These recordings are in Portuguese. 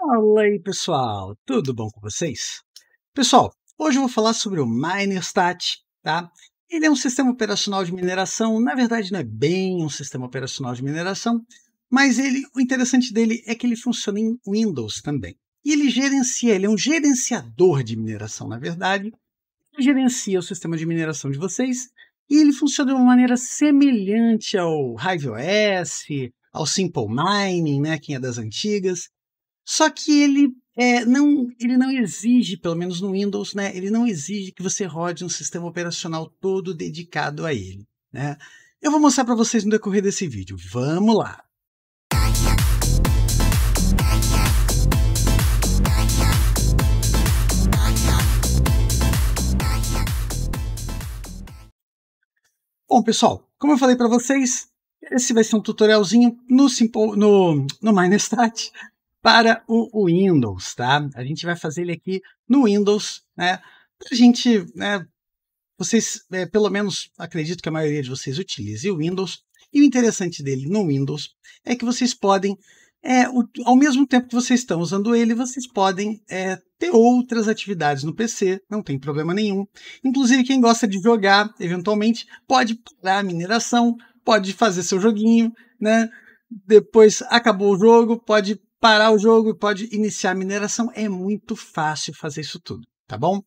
Fala aí, pessoal! Tudo bom com vocês? Pessoal, hoje eu vou falar sobre o Minerstat, tá? Ele é um sistema operacional de mineração, na verdade não é bem um sistema operacional de mineração, mas ele, o interessante dele é que ele funciona em Windows também. E ele gerencia, ele é um gerenciador de mineração, na verdade. Ele gerencia o sistema de mineração de vocês e ele funciona de uma maneira semelhante ao HiveOS, ao Simple Mining, né, quem é das antigas. Só que ele é, não, ele não exige, pelo menos no Windows, né? Ele não exige que você rode um sistema operacional todo dedicado a ele, né? Eu vou mostrar para vocês no decorrer desse vídeo. Vamos lá. Bom, pessoal, como eu falei para vocês, esse vai ser um tutorialzinho no, Simpo, no, no Minestat, para o Windows, tá? A gente vai fazer ele aqui no Windows, né? Para a gente, né? Vocês, é, pelo menos, acredito que a maioria de vocês utilize o Windows. E o interessante dele no Windows é que vocês podem, é, o, ao mesmo tempo que vocês estão usando ele, vocês podem é, ter outras atividades no PC, não tem problema nenhum. Inclusive, quem gosta de jogar, eventualmente, pode parar a mineração, pode fazer seu joguinho, né? Depois acabou o jogo, pode parar o jogo, e pode iniciar a mineração. É muito fácil fazer isso tudo, tá bom?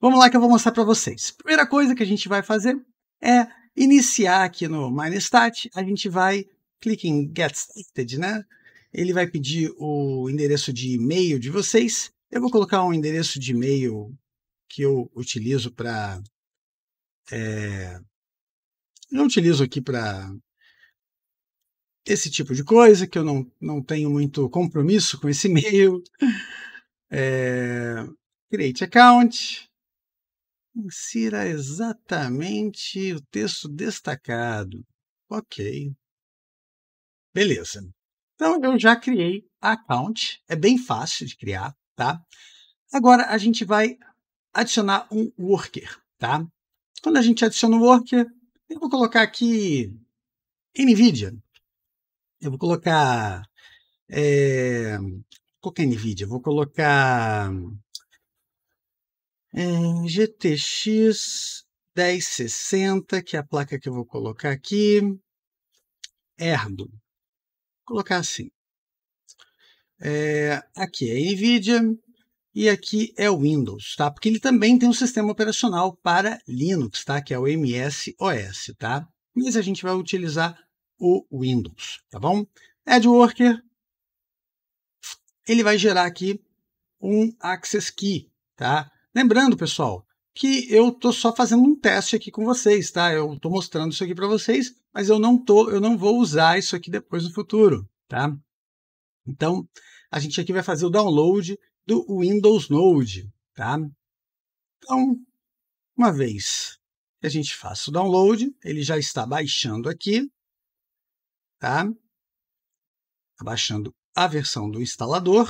Vamos lá que eu vou mostrar para vocês. Primeira coisa que a gente vai fazer é iniciar aqui no MineStat. A gente vai clique em Get Started, né? Ele vai pedir o endereço de e-mail de vocês. Eu vou colocar um endereço de e-mail que eu utilizo para é, eu utilizo aqui para esse tipo de coisa, que eu não, não tenho muito compromisso com esse e-mail. É, eh, create account. Insira exatamente o texto destacado. Ok. Beleza. Então eu já criei a account. É bem fácil de criar, tá? Agora a gente vai adicionar um worker, tá? Quando a gente adiciona um worker, eu vou colocar aqui NVIDIA, eu vou colocar. É, eh, qual que é NVIDIA? vou colocar. É, GTX 1060, que é a placa que eu vou colocar aqui. Erdo. Vou colocar assim. É, aqui é NVIDIA e aqui é o Windows, tá? Porque ele também tem um sistema operacional para Linux, tá? Que é o OS, tá? Mas a gente vai utilizar o Windows, tá bom? Ed Worker, ele vai gerar aqui um Access Key, tá? Lembrando, pessoal, que eu tô só fazendo um teste aqui com vocês, tá? Eu tô mostrando isso aqui para vocês, mas eu não tô, eu não vou usar isso aqui depois no futuro, tá? Então, a gente aqui vai fazer o download do Windows Node, tá? Então, uma vez que a gente faça o download, ele já está baixando aqui, tá? Abaixando a versão do instalador.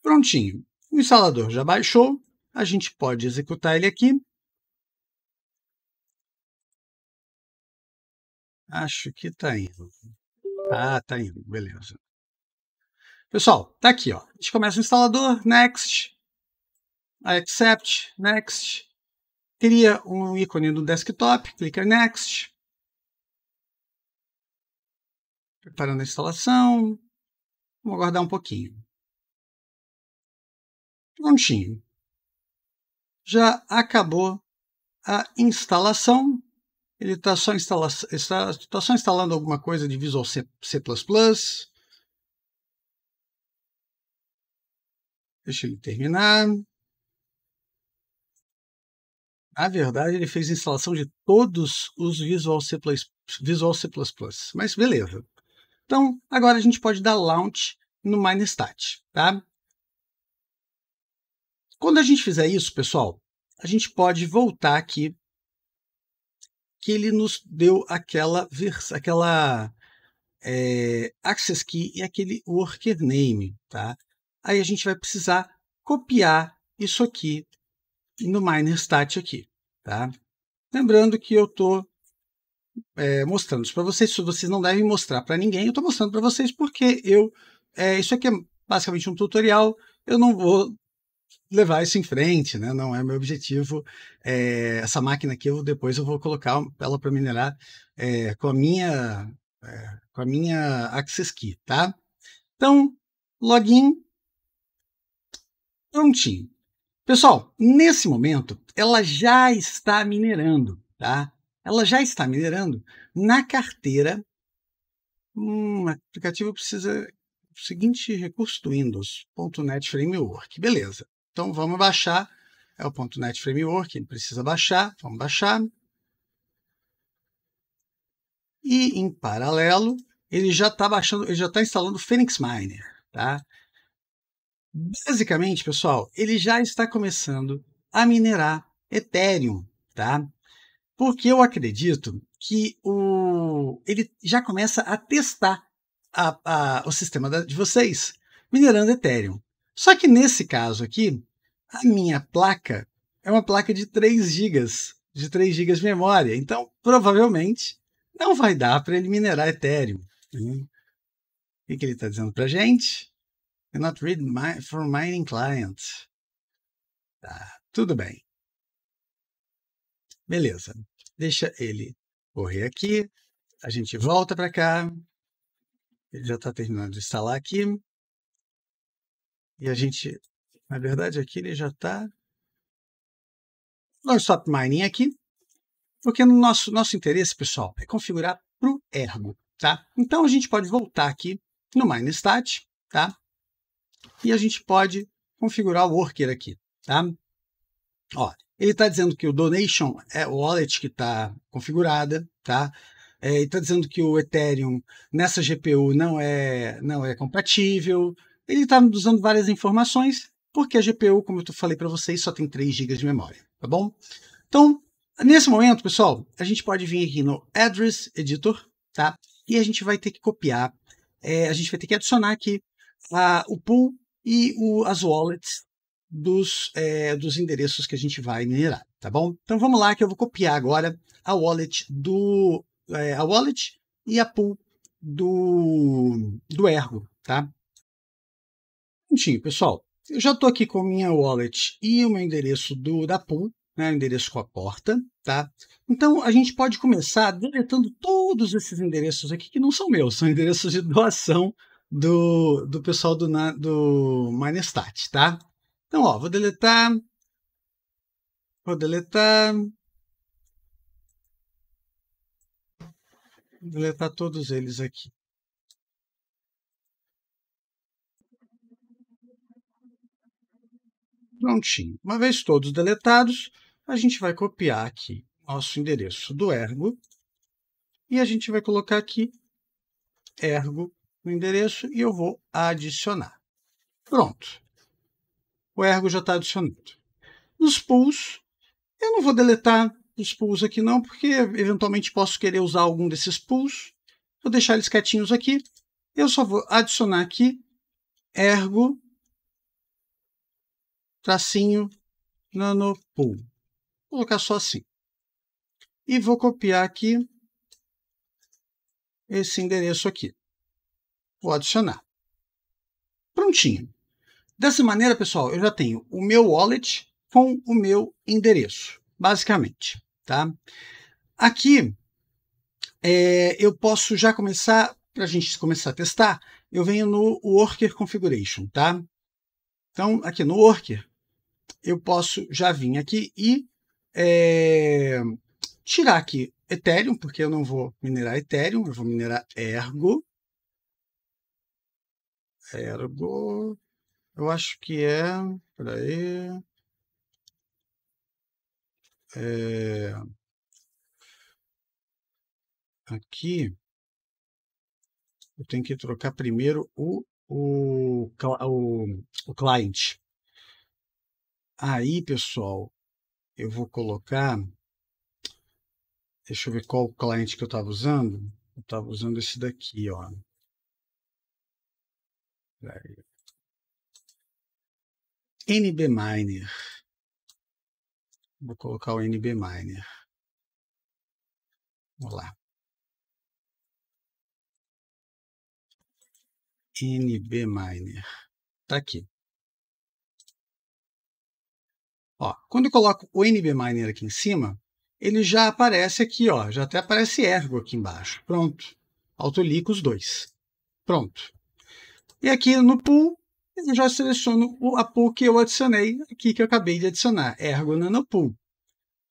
Prontinho. O instalador já baixou. A gente pode executar ele aqui. Acho que está indo. Ah, está indo. Beleza. Pessoal, tá aqui, ó. A gente começa o instalador, next, accept, next. Cria um ícone do desktop, clica next. preparando a instalação. Vamos aguardar um pouquinho. Prontinho. Já acabou a instalação. Ele tá só instala está, está só instalando alguma coisa de Visual C, C++. Deixa ele terminar. Na verdade, ele fez a instalação de todos os Visual C++, Visual C++. Mas beleza, então, agora a gente pode dar launch no MineStat, tá? Quando a gente fizer isso, pessoal, a gente pode voltar aqui que ele nos deu aquela aquela é, access key e aquele worker name, tá? Aí a gente vai precisar copiar isso aqui no MineStat aqui, tá? Lembrando que eu estou é, mostrando isso para vocês. se vocês não devem mostrar para ninguém. Eu estou mostrando para vocês porque eu. É, isso aqui é basicamente um tutorial. Eu não vou levar isso em frente, né? Não é meu objetivo. É, essa máquina aqui, eu, depois eu vou colocar ela para minerar é, com a minha é, com a minha Access Key, tá? Então, login, prontinho. Pessoal, nesse momento, ela já está minerando, tá? ela já está minerando na carteira. Um aplicativo precisa o seguinte recurso do Windows, .NET Framework. Beleza. Então vamos baixar, é o .NET Framework, ele precisa baixar, vamos baixar. E em paralelo, ele já está baixando, ele já está instalando o Phoenix Miner, tá? Basicamente, pessoal, ele já está começando a minerar Ethereum, tá? Porque eu acredito que o, ele já começa a testar a, a, o sistema da, de vocês, minerando Ethereum. Só que nesse caso aqui, a minha placa é uma placa de 3 GB, de 3 GB de memória. Então, provavelmente, não vai dar para ele minerar Ethereum. Né? O que, que ele está dizendo para gente? Not read my, mining client. Tá, tudo bem. Beleza. Deixa ele correr aqui. A gente volta para cá. Ele já está terminando de instalar aqui. E a gente, na verdade, aqui ele já está. Nós stop mining aqui. Porque no nosso, nosso interesse, pessoal, é configurar para o Ergo. Tá? Então a gente pode voltar aqui no MineStat, tá? E a gente pode configurar o worker aqui, tá? Olha. Ele está dizendo que o donation é o wallet que está configurada, tá? É, ele está dizendo que o Ethereum nessa GPU não é, não é compatível. Ele está usando várias informações, porque a GPU, como eu falei para vocês, só tem 3 GB de memória, tá bom? Então, nesse momento, pessoal, a gente pode vir aqui no Address Editor, tá? E a gente vai ter que copiar, é, a gente vai ter que adicionar aqui a, o pool e o, as wallets dos, é, dos endereços que a gente vai minerar, tá bom? Então vamos lá que eu vou copiar agora a wallet do é, a wallet e a pool do, do Ergo, tá? Prontinho, pessoal. Eu já estou aqui com a minha wallet e o meu endereço do, da pool, né, o endereço com a porta, tá? Então, a gente pode começar deletando todos esses endereços aqui que não são meus, são endereços de doação do, do pessoal do, do Minestat, tá? Então, ó, vou deletar, vou deletar, vou deletar todos eles aqui. Prontinho. Uma vez todos deletados, a gente vai copiar aqui nosso endereço do ergo e a gente vai colocar aqui ergo no endereço e eu vou adicionar. Pronto o ergo já está adicionado. Nos pools, eu não vou deletar os pools aqui não, porque eventualmente posso querer usar algum desses pools. Vou deixar eles quietinhos aqui. Eu só vou adicionar aqui ergo tracinho nano pool. Vou colocar só assim. E vou copiar aqui esse endereço aqui. Vou adicionar. Prontinho. Dessa maneira, pessoal, eu já tenho o meu wallet com o meu endereço, basicamente, tá? Aqui, é, eu posso já começar, para a gente começar a testar, eu venho no Worker Configuration, tá? Então, aqui no Worker, eu posso já vir aqui e é, tirar aqui Ethereum, porque eu não vou minerar Ethereum, eu vou minerar Ergo. Ergo, eu acho que é. Peraí. É, aqui. Eu tenho que trocar primeiro o, o, o, o client. Aí, pessoal, eu vou colocar. Deixa eu ver qual o cliente que eu estava usando. Eu estava usando esse daqui, ó. Peraí. NB Miner. Vou colocar o NB Miner. Vamos lá. NB Miner. Tá aqui. Ó, quando eu coloco o NB Miner aqui em cima, ele já aparece aqui, ó, já até aparece ergo aqui embaixo. Pronto. os dois. Pronto. E aqui no pool, eu já seleciono a pool que eu adicionei aqui, que eu acabei de adicionar, Ergo Nanopool.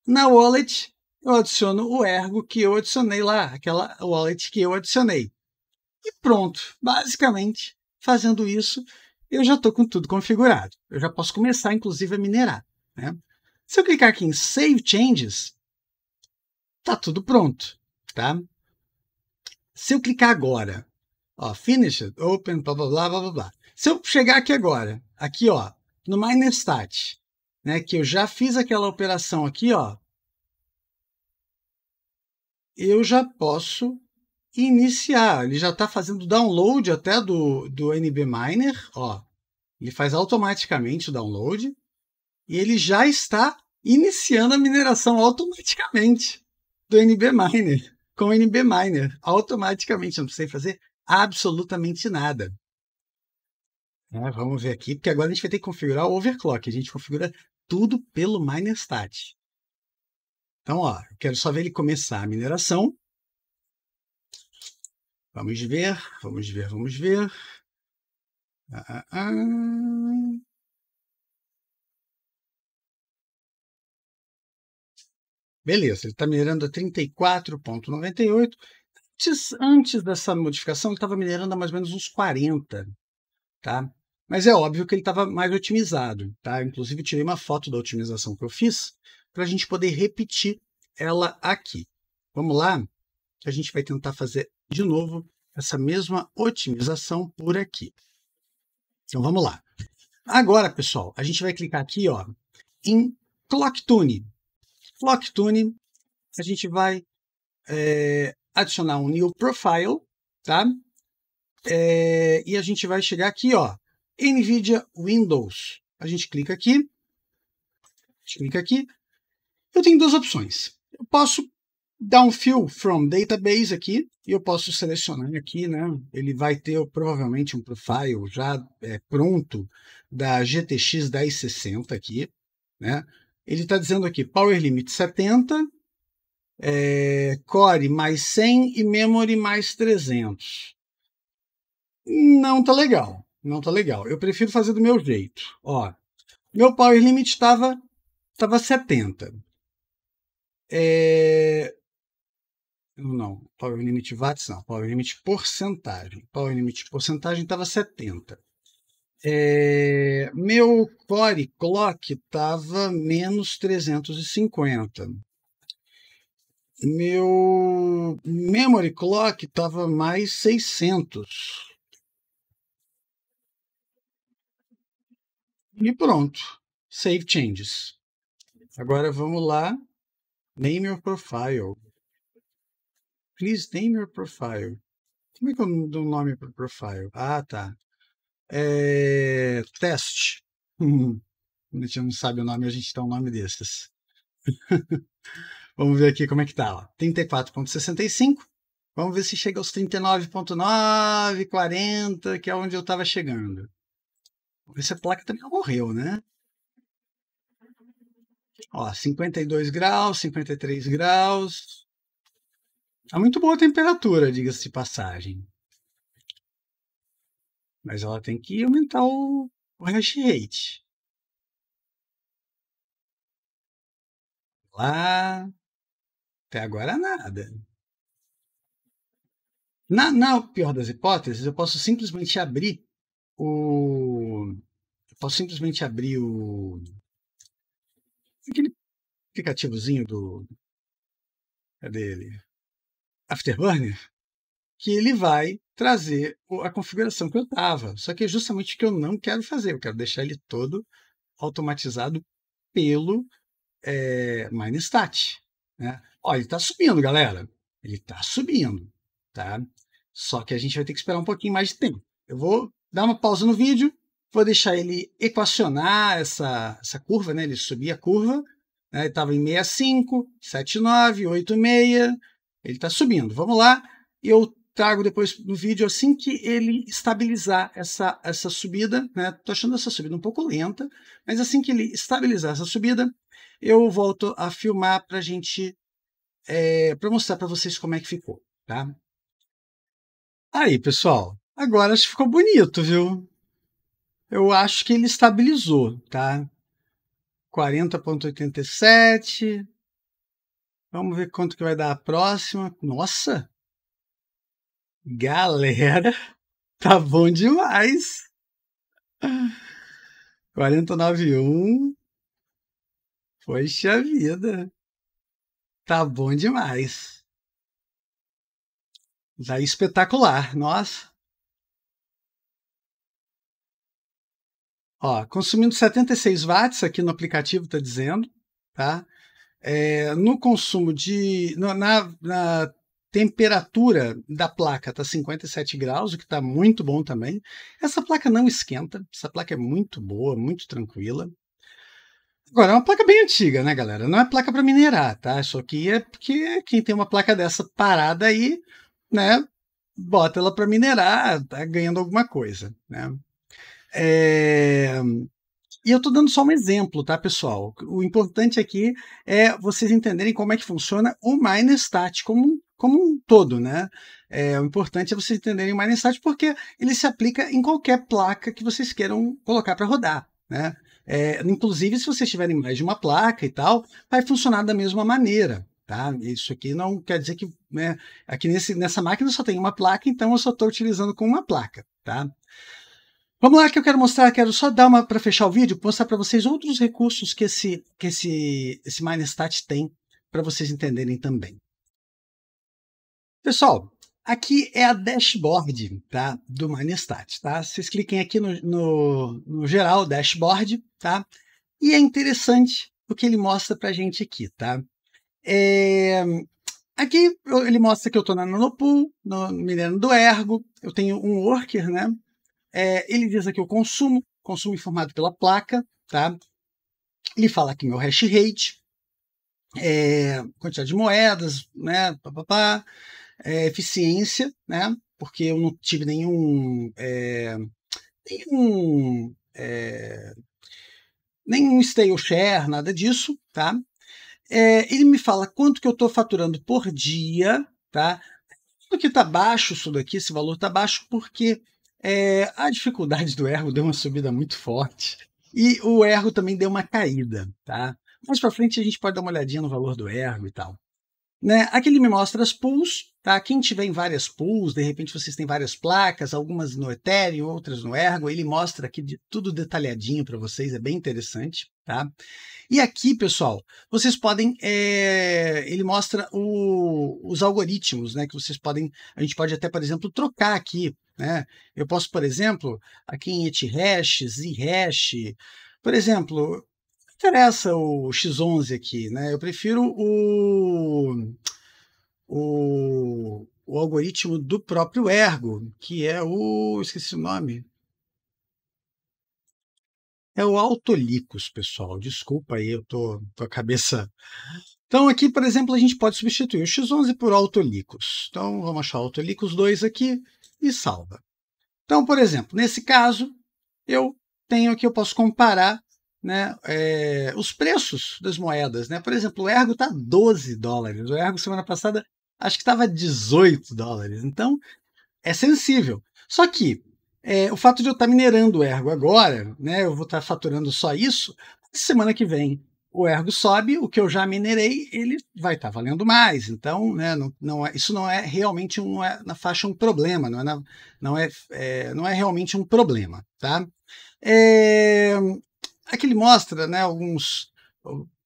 Na wallet, eu adiciono o Ergo que eu adicionei lá, aquela wallet que eu adicionei. E pronto, basicamente, fazendo isso, eu já estou com tudo configurado. Eu já posso começar, inclusive, a minerar. Né? Se eu clicar aqui em Save Changes, está tudo pronto. Tá? Se eu clicar agora, ó, Finished, Open, blá, blá, blá, blá, blá, se eu chegar aqui agora, aqui ó, no MinerStat, né, que eu já fiz aquela operação aqui, ó, eu já posso iniciar. Ele já está fazendo download até do, do Miner, ó. Ele faz automaticamente o download e ele já está iniciando a mineração automaticamente do NB Miner com o NB Miner automaticamente, não precisa fazer absolutamente nada. É, vamos ver aqui, porque agora a gente vai ter que configurar o overclock. A gente configura tudo pelo Minestat. Então, ó, eu quero só ver ele começar a mineração. Vamos ver, vamos ver, vamos ver. Ah, ah, ah. Beleza, ele está minerando a 34,98. Antes, antes dessa modificação, ele estava minerando a mais ou menos uns 40. Tá? Mas é óbvio que ele estava mais otimizado, tá? Inclusive, tirei uma foto da otimização que eu fiz para a gente poder repetir ela aqui. Vamos lá? A gente vai tentar fazer de novo essa mesma otimização por aqui. Então, vamos lá. Agora, pessoal, a gente vai clicar aqui ó, em Clock Tune. Clock Tune, a gente vai é, adicionar um New Profile, tá? É, e a gente vai chegar aqui, ó, NVIDIA Windows. A gente clica aqui, a gente clica aqui. Eu tenho duas opções. Eu posso dar um fill from database aqui e eu posso selecionar aqui, né? Ele vai ter provavelmente um profile já é, pronto da GTX 1060 aqui, né? Ele está dizendo aqui power limit 70, é, core mais 100 e memory mais 300. Não tá legal. Não tá legal. Eu prefiro fazer do meu jeito. Ó, meu power limit estava tava 70. É... Não, power limit watts não. Power limit porcentagem. Power limit porcentagem estava 70. É, meu core clock estava menos 350. Meu memory clock estava mais 600. E pronto. Save changes. Agora vamos lá. Name your profile. Please name your profile. Como é que eu é dou nome para o profile? Ah, tá. É... Teste. Quando a gente não sabe o nome, a gente dá um nome desses. Vamos ver aqui como é que tá. 34.65. Vamos ver se chega aos 39.9, 40, que é onde eu estava chegando. Essa placa também não morreu, né? Ó, 52 graus, 53 graus. Tá muito boa a temperatura, diga-se de passagem. Mas ela tem que aumentar o, o hash rate. Lá. Até agora nada. Na, na pior das hipóteses, eu posso simplesmente abrir o. Eu posso simplesmente abrir o. Aquele aplicativozinho do. Cadê é ele? Afterburner? Que ele vai trazer a configuração que eu estava. Só que é justamente o que eu não quero fazer. Eu quero deixar ele todo automatizado pelo é, eh, Minestat. Né? ele está subindo, galera. Ele está subindo, tá? Só que a gente vai ter que esperar um pouquinho mais de tempo. Eu vou dar uma pausa no vídeo, vou deixar ele equacionar essa, essa curva, né? ele subir a curva, né? ele estava em 65, 79, 86, ele está subindo. Vamos lá, eu trago depois no vídeo assim que ele estabilizar essa, essa subida, né? Tô achando essa subida um pouco lenta, mas assim que ele estabilizar essa subida, eu volto a filmar para gente é, eh, para mostrar para vocês como é que ficou, tá? Aí, pessoal, Agora acho que ficou bonito, viu? Eu acho que ele estabilizou, tá? 40.87. Vamos ver quanto que vai dar a próxima. Nossa! Galera, tá bom demais. 49.1. Poxa vida. Tá bom demais. Tá espetacular, nossa. Ó, consumindo 76 watts aqui no aplicativo está dizendo, tá? É, no consumo de. No, na, na, temperatura da placa está 57 graus, o que está muito bom também. Essa placa não esquenta, essa placa é muito boa, muito tranquila. Agora, é uma placa bem antiga, né, galera? Não é placa para minerar, tá? só que é porque quem tem uma placa dessa parada aí, né, bota ela para minerar, tá ganhando alguma coisa, né? É... E eu estou dando só um exemplo, tá, pessoal? O importante aqui é vocês entenderem como é que funciona o Minestat como, como um todo, né? É, o importante é vocês entenderem o Minestat porque ele se aplica em qualquer placa que vocês queiram colocar para rodar, né? É, inclusive, se vocês tiverem mais de uma placa e tal, vai funcionar da mesma maneira, tá? Isso aqui não quer dizer que, né? Aqui nesse, nessa máquina só tem uma placa, então eu só estou utilizando com uma placa, tá? Vamos lá que eu quero mostrar, quero só dar uma para fechar o vídeo, mostrar para vocês outros recursos que esse que esse esse Minestat tem para vocês entenderem também. Pessoal, aqui é a dashboard tá, do Minestat. Tá? Vocês cliquem aqui no, no, no geral, dashboard, tá? E é interessante o que ele mostra para a gente aqui, tá? É, aqui ele mostra que eu estou na Nanopool, no, minerando do Ergo, eu tenho um worker, né? É, ele diz aqui o consumo, consumo informado pela placa, tá? Ele fala aqui meu hash rate, é, quantidade de moedas, né? Pá, pá, pá, é, eficiência, né? Porque eu não tive nenhum. É, nenhum. É, nenhum or share, nada disso, tá? É, ele me fala quanto que eu estou faturando por dia, tá? Tudo que está baixo isso daqui, esse valor está baixo, porque é, a dificuldade do erro deu uma subida muito forte e o erro também deu uma caída, tá? Mais para frente a gente pode dar uma olhadinha no valor do erro e tal. Né? Aqui ele me mostra as pools, tá? Quem tiver em várias pools, de repente vocês têm várias placas, algumas no Ethereum, outras no Ergo, ele mostra aqui de tudo detalhadinho para vocês, é bem interessante, tá? E aqui, pessoal, vocês podem, é... ele mostra o... os algoritmos, né? Que vocês podem, a gente pode até, por exemplo, trocar aqui, né? Eu posso, por exemplo, aqui em ETHash, ZHash, por exemplo, interessa o X11 aqui, né? Eu prefiro o, o, o algoritmo do próprio Ergo, que é o. esqueci o nome. É o AutoLicos pessoal. Desculpa aí, eu tô com a cabeça. Então, aqui, por exemplo, a gente pode substituir o X11 por AutoLicos. Então, vamos achar AutoLicos 2 aqui e salva. Então, por exemplo, nesse caso, eu tenho aqui, eu posso comparar né, é, os preços das moedas. Né? Por exemplo, o Ergo está 12 dólares. O Ergo, semana passada, acho que estava 18 dólares. Então, é sensível. Só que é, o fato de eu estar tá minerando o Ergo agora, né, eu vou estar tá faturando só isso, semana que vem o Ergo sobe, o que eu já minerei, ele vai estar tá valendo mais. Então, né, não, não é, isso não é realmente um, é, na faixa um problema, não é, na, não é, eh, não é realmente um problema. Tá? É, Aqui é ele mostra né, alguns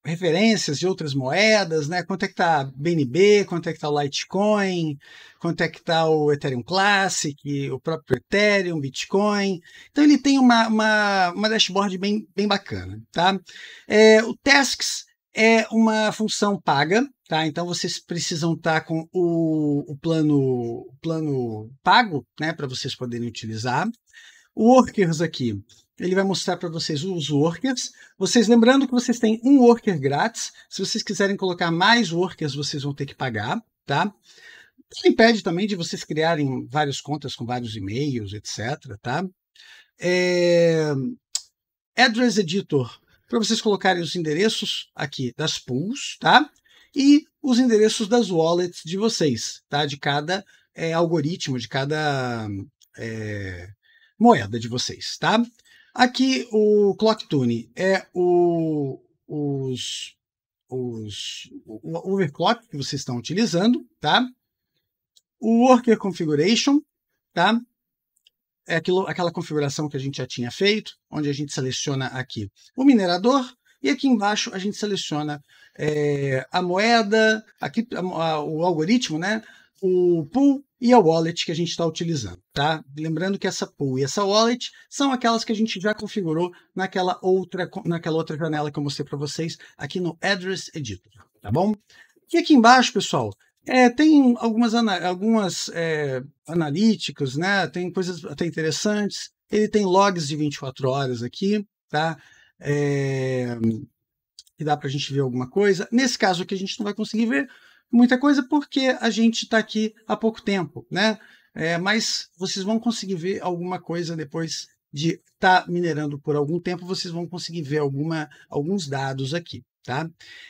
referências de outras moedas, né? Quanto é que tá BNB, quanto é que tá o Litecoin, quanto é que tá o Ethereum Classic, o próprio Ethereum, Bitcoin. Então ele tem uma, uma, uma dashboard bem, bem bacana, tá? É, o Tasks é uma função paga, tá? Então vocês precisam estar tá com o, o plano o plano pago, né? Para vocês poderem utilizar. O Workers aqui ele vai mostrar para vocês os workers. Vocês lembrando que vocês têm um worker grátis. Se vocês quiserem colocar mais workers, vocês vão ter que pagar, tá? Isso impede também de vocês criarem várias contas com vários e-mails, etc, tá? É... Address Editor, para vocês colocarem os endereços aqui das pools, tá? E os endereços das wallets de vocês, tá? De cada é, algoritmo, de cada é, moeda de vocês, tá? Aqui o Clock Tune é o, os, os, o overclock que vocês estão utilizando, tá? O Worker Configuration, tá? É aquilo, aquela configuração que a gente já tinha feito, onde a gente seleciona aqui o minerador, e aqui embaixo a gente seleciona é, a moeda, aqui a, a, o algoritmo, né? o pool e a wallet que a gente está utilizando, tá? Lembrando que essa pool e essa wallet são aquelas que a gente já configurou naquela outra, naquela outra janela que eu mostrei para vocês aqui no Address Editor, tá bom? E aqui embaixo, pessoal, é, tem algumas, algumas é, analíticas, né? Tem coisas até interessantes. Ele tem logs de 24 horas aqui, tá? É, que dá para a gente ver alguma coisa. Nesse caso aqui a gente não vai conseguir ver, muita coisa porque a gente está aqui há pouco tempo, né? É, mas vocês vão conseguir ver alguma coisa depois de estar tá minerando por algum tempo, vocês vão conseguir ver alguma, alguns dados aqui, tá?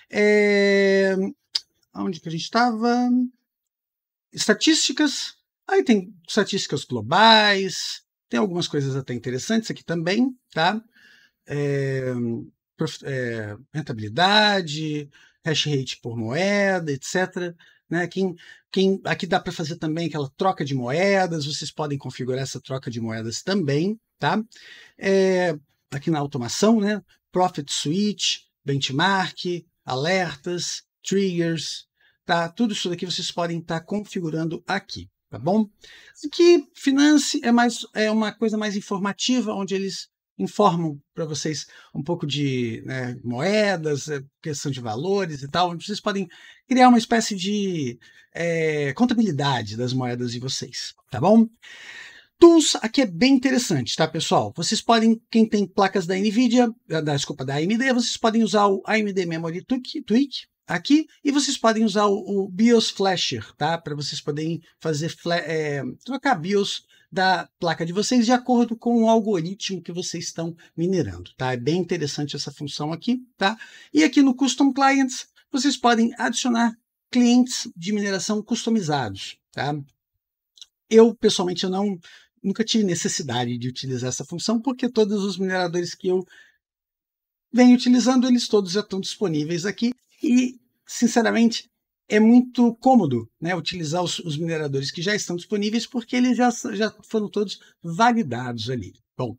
É, onde que a gente estava? Estatísticas. Aí tem estatísticas globais, tem algumas coisas até interessantes aqui também, tá? É, é rentabilidade, hash rate por moeda, etc. Né? Quem, quem, aqui dá para fazer também aquela troca de moedas, vocês podem configurar essa troca de moedas também, tá? É, aqui na automação, né? Profit Switch, Benchmark, alertas, triggers, tá? Tudo isso daqui vocês podem estar tá configurando aqui, tá bom? Aqui, Finance é mais é uma coisa mais informativa, onde eles informam para vocês um pouco de né, moedas, eh, questão de valores e tal, onde vocês podem criar uma espécie de é, contabilidade das moedas de vocês, tá bom? Tools aqui é bem interessante, tá, pessoal? Vocês podem, quem tem placas da NVIDIA, da, desculpa, da AMD, vocês podem usar o AMD Memory Tweak, aqui e vocês podem usar o, o BIOS Flasher, tá? Para vocês poderem fazer é, trocar BIOS da placa de vocês de acordo com o algoritmo que vocês estão minerando, tá? É bem interessante essa função aqui, tá? E aqui no Custom Clients, vocês podem adicionar clientes de mineração customizados, tá? Eu, pessoalmente, eu não nunca tive necessidade de utilizar essa função, porque todos os mineradores que eu venho utilizando, eles todos já estão disponíveis aqui. E, sinceramente, é muito cômodo né, utilizar os, os, mineradores que já estão disponíveis, porque eles já, já foram todos validados ali. Bom,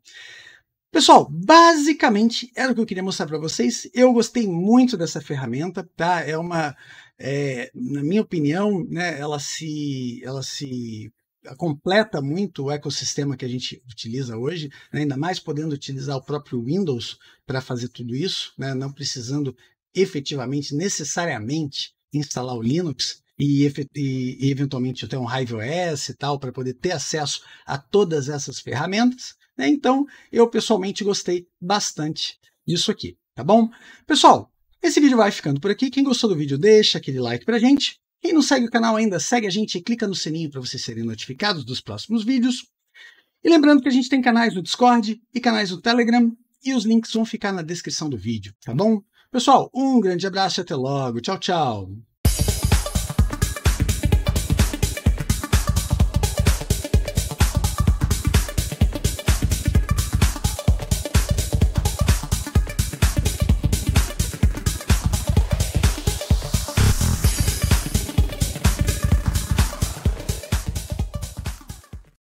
pessoal, basicamente era o que eu queria mostrar para vocês. Eu gostei muito dessa ferramenta, tá? É uma, é, na minha opinião, né, ela se, ela se completa muito o ecossistema que a gente utiliza hoje, né, ainda mais podendo utilizar o próprio Windows para fazer tudo isso, né, não precisando efetivamente, necessariamente, instalar o Linux e, e, e eventualmente até um Hive OS e tal, para poder ter acesso a todas essas ferramentas. Né? Então, eu pessoalmente gostei bastante disso aqui, tá bom? Pessoal, esse vídeo vai ficando por aqui. Quem gostou do vídeo, deixa aquele like pra gente. Quem não segue o canal ainda, segue a gente e clica no sininho para vocês serem notificados dos próximos vídeos. E lembrando que a gente tem canais no Discord e canais no Telegram, e os links vão ficar na descrição do vídeo, tá bom? Pessoal, um grande abraço e até logo. Tchau, tchau.